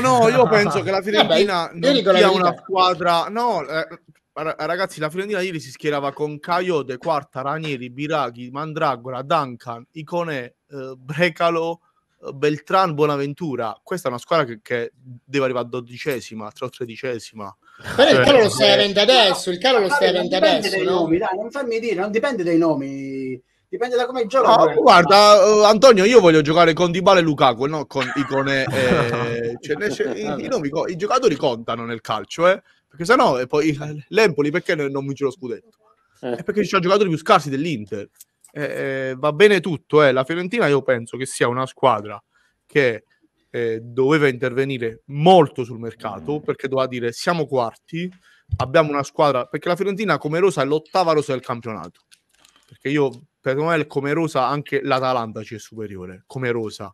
No, io penso che la Fiorentina Vabbè, non sia una squadra... No, eh, ragazzi, la Fiorentina ieri si schierava con Caio, De Quarta, Ranieri, Biraghi, Mandragora, Duncan, Icone, eh, Brecalo, eh, Beltran, Buonaventura. Questa è una squadra che, che deve arrivare a dodicesima, tra tredicesima. Però il certo. calo lo stai avendo adesso, il calo lo stai avendo adesso. Nomi, dai, non fammi dire, non dipende dai nomi. Dipende da come gioca. No, guarda, uh, Antonio, io voglio giocare con Dybala e Lukaku, no? con Icone. E... cioè, i, i, nomi, I giocatori contano nel calcio, eh? perché sennò e eh, poi l'Empoli perché non vince lo scudetto? Eh. È perché ci sono giocatori più scarsi dell'Inter. Eh, eh, va bene tutto, eh. la Fiorentina io penso che sia una squadra che eh, doveva intervenire molto sul mercato perché doveva dire siamo quarti, abbiamo una squadra perché la Fiorentina come rosa è l'ottava rosa del campionato. Perché io per me come rosa anche l'Atalanta ci è superiore come rosa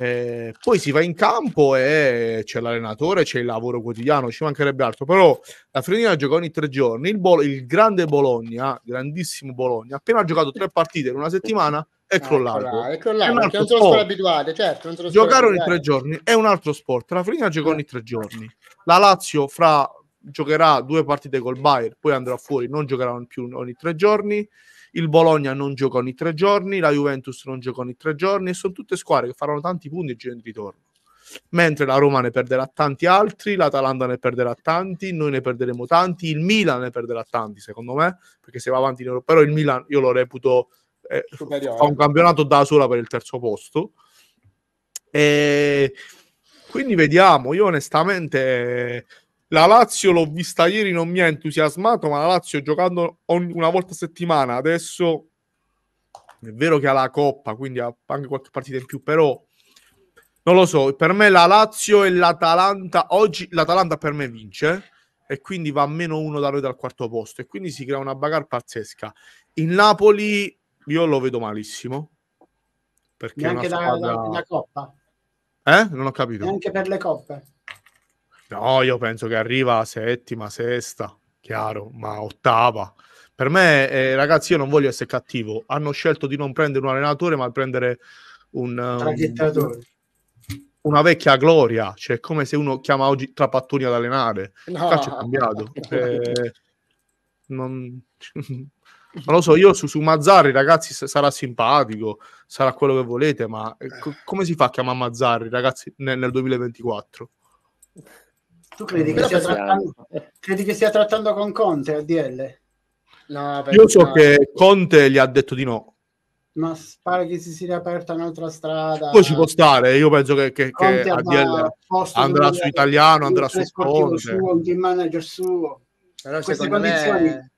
eh, poi si va in campo e c'è l'allenatore, c'è il lavoro quotidiano, ci mancherebbe altro. Però la Fiorentina gioca ogni tre giorni. Il, Bol- il, grande Bologna, grandissimo Bologna, appena ha giocato tre partite in una settimana è ah, crollato. Ah, è crollato, non se lo sono abituato, certo. Giocare ogni tre giorni è un altro sport. La Fiorentina gioca ogni tre giorni. La Lazio fra giocherà due partite col Bayern, poi andrà fuori, non giocherà più ogni tre giorni. Il Bologna non gioca ogni tre giorni, la Juventus non gioca ogni tre giorni e sono tutte squadre che faranno tanti punti e giro di ritorno. Mentre la Roma ne perderà tanti altri, l'Atalanta ne perderà tanti, noi ne perderemo tanti, il Milan ne perderà tanti, secondo me, perché se va avanti in Europa, però il Milan io lo reputo eh, fa un campionato da sola per il terzo posto. E quindi vediamo, io onestamente la Lazio l'ho vista ieri, non mi ha entusiasmato, ma la Lazio giocando ogni, una volta a settimana, adesso è vero che ha la Coppa, quindi ha anche qualche partita in più, però non lo so, per me la Lazio e l'Atalanta, oggi l'Atalanta per me vince e quindi va a meno uno da noi dal quarto posto e quindi si crea una bagarre pazzesca. Il Napoli io lo vedo malissimo. Perché Neanche squadra... la, la, la Coppa? Eh? Non ho capito. Neanche per le Coppe? No, io penso che arriva settima, sesta, chiaro, ma ottava. Per me, eh, ragazzi, io non voglio essere cattivo. Hanno scelto di non prendere un allenatore, ma prendere un, eh, un una vecchia gloria. Cioè, è come se uno chiama oggi Trapattoni ad allenare. No. Il è cambiato. Eh, non... non... lo so, io su, su Mazzarri, ragazzi, sarà simpatico, sarà quello che volete, ma eh, co- come si fa a chiamare Mazzarri, ragazzi, nel, nel 2024? Tu credi che, stia trattando, credi che stia trattando con Conte al DL? No, Io so no. che Conte gli ha detto di no ma pare che si sia aperta un'altra strada. Poi ci può stare, io penso che, che, che ADL andrà su italiano, andrà su sport. un team manager suo. Però Queste condizioni... Me...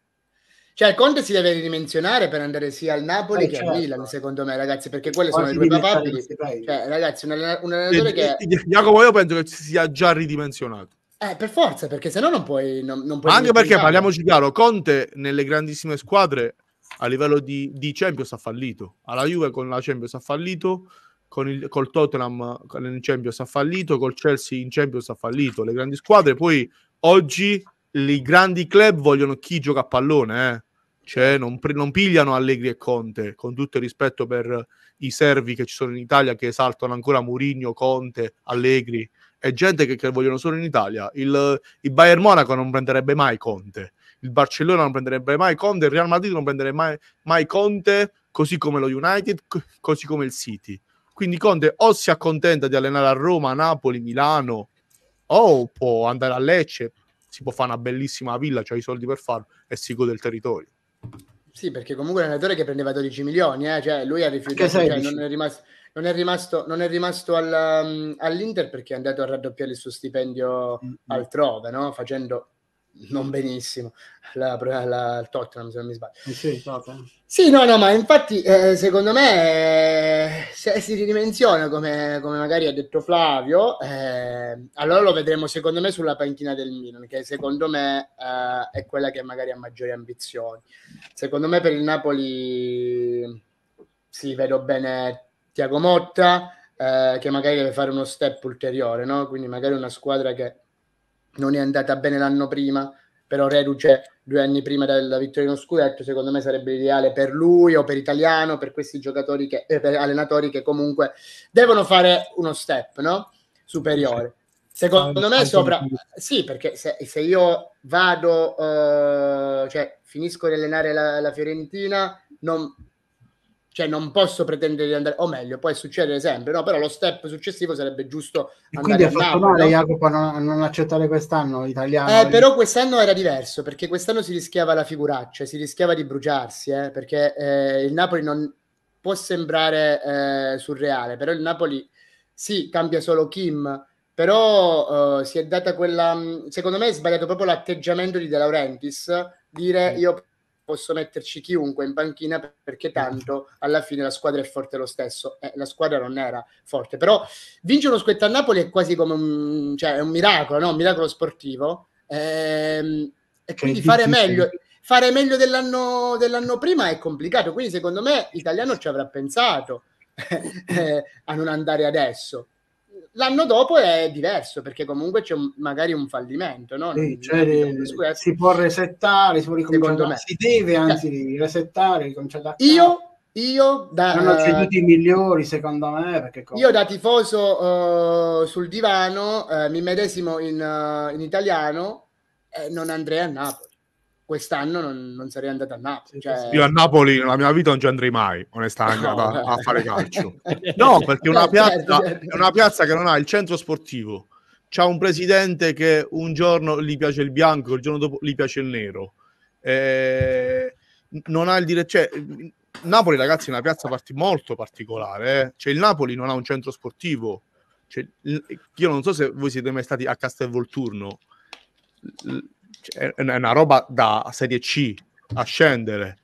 Cioè, Conte si deve ridimensionare per andare sia al Napoli eh, che certo. al Milan, secondo me, ragazzi, perché quelle Oggi sono le due papabili. Cioè, ragazzi, un, allenatore eh, che... Jacopo, io penso che si sia già ridimensionato. Eh, per forza, perché se no non puoi... Non, non puoi anche perché, parliamoci chiaro, Conte nelle grandissime squadre a livello di, di Champions ha fallito. Alla Juve con la Champions ha fallito, con il, col Tottenham in Champions ha fallito, col Chelsea in Champions ha fallito. Le grandi squadre poi oggi i grandi club vogliono chi gioca a pallone, eh. cioè non, non, pigliano Allegri e Conte, con tutto il rispetto per i servi che ci sono in Italia che esaltano ancora Murigno, Conte, Allegri è gente che, che vogliono solo in Italia. Il, il, Bayern Monaco non prenderebbe mai Conte, il Barcellona non prenderebbe mai Conte, il Real Madrid non prenderebbe mai, mai Conte, così come lo United, così come il City. Quindi Conte o si accontenta di allenare a Roma, Napoli, Milano, o può andare a Lecce, si può fare una bellissima villa, cioè i soldi per farlo, e si gode il territorio. Sì, perché comunque è un allenatore che prendeva 12 milioni, eh? cioè lui ha rifiutato, cioè non, è rimasto, non è rimasto, non è rimasto alla, um, all'Inter perché è andato a raddoppiare il suo stipendio mm-hmm. altrove, no? facendo non benissimo la, la, la, il Tottenham se non mi sbaglio eh sì, sì no no ma infatti eh, secondo me eh, se si ridimensiona come, come, magari ha detto Flavio eh, allora lo vedremo secondo me sulla panchina del Milan che secondo me eh, è quella che magari ha maggiori ambizioni secondo me per il Napoli sì vedo bene Tiago Motta, eh, che magari deve fare uno step ulteriore, no? quindi magari una squadra che non è andata bene l'anno prima, però reduce due anni prima della vittoria in scudetto, secondo me sarebbe ideale per lui o per Italiano, per questi giocatori, che, eh, per allenatori che comunque devono fare uno step no? superiore. Secondo me sopra... Sì, perché se, se io vado, eh, cioè finisco di allenare la, la Fiorentina, non, cioè non posso pretendere di andare, o meglio, può succedere sempre, no? Però lo step successivo sarebbe giusto e andare quindi fatto male, no? Jacopo, non, non, accettare quest'anno l'italiano. Eh, però quest'anno era diverso, perché quest'anno si rischiava la figuraccia, si rischiava di bruciarsi, eh? perché eh, il Napoli non può sembrare eh, surreale, però il Napoli, sì, cambia solo Kim, però eh, si è data quella, secondo me è sbagliato proprio l'atteggiamento di De Laurentiis, dire io posso metterci chiunque in panchina perché tanto alla fine la squadra è forte lo stesso. Eh, la squadra non era forte, però vincere uno squetto a Napoli è quasi come un, cioè, è un miracolo, no? un miracolo sportivo. Ehm, e quindi fare meglio, fare meglio dell'anno, dell'anno prima è complicato, quindi secondo me l'italiano ci avrà pensato eh, a non andare adesso. L'anno dopo è diverso perché comunque c'è un, magari un fallimento, no? Sì, cioè, si può resettare, si può ricominciare. Si deve cioè, anzi sì. resettare, ricominciare da Io io da, sono seduti eh, uh, migliori secondo me. Perché come... io da tifoso uh, sul divano uh, mi medesimo in, in italiano eh, non andrei a Napoli quest'anno non, non sarei andato a Napoli. Cioè... Io a Napoli nella mia vita non ci andrei mai, onestamente, no, a, a, fare calcio. Certo, no, perché una certo. piazza, è una piazza che non ha il centro sportivo. C'è un presidente che un giorno gli piace il bianco, il giorno dopo gli piace il nero. Eh, non ha il dire... Cioè, Napoli, ragazzi, è una piazza parti- molto particolare. Eh? Cioè, il Napoli non ha un centro sportivo. Cioè, io non so se voi siete mai stati a Castel Volturno è, una roba da serie C a scendere.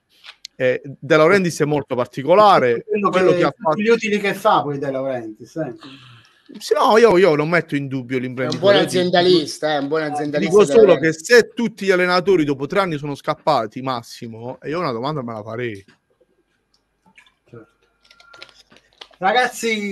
Eh, De Laurentiis è molto particolare. Quello, quello che, che ha fatto... Gli utili che fa poi De Laurentiis. Eh. Sì, no, io, io, non metto in dubbio l'imprenditore. È un buon aziendalista. eh, un buon aziendalista Dico solo che se tutti gli allenatori dopo tre anni sono scappati, Massimo, e io una domanda me la farei. Certo. Ragazzi,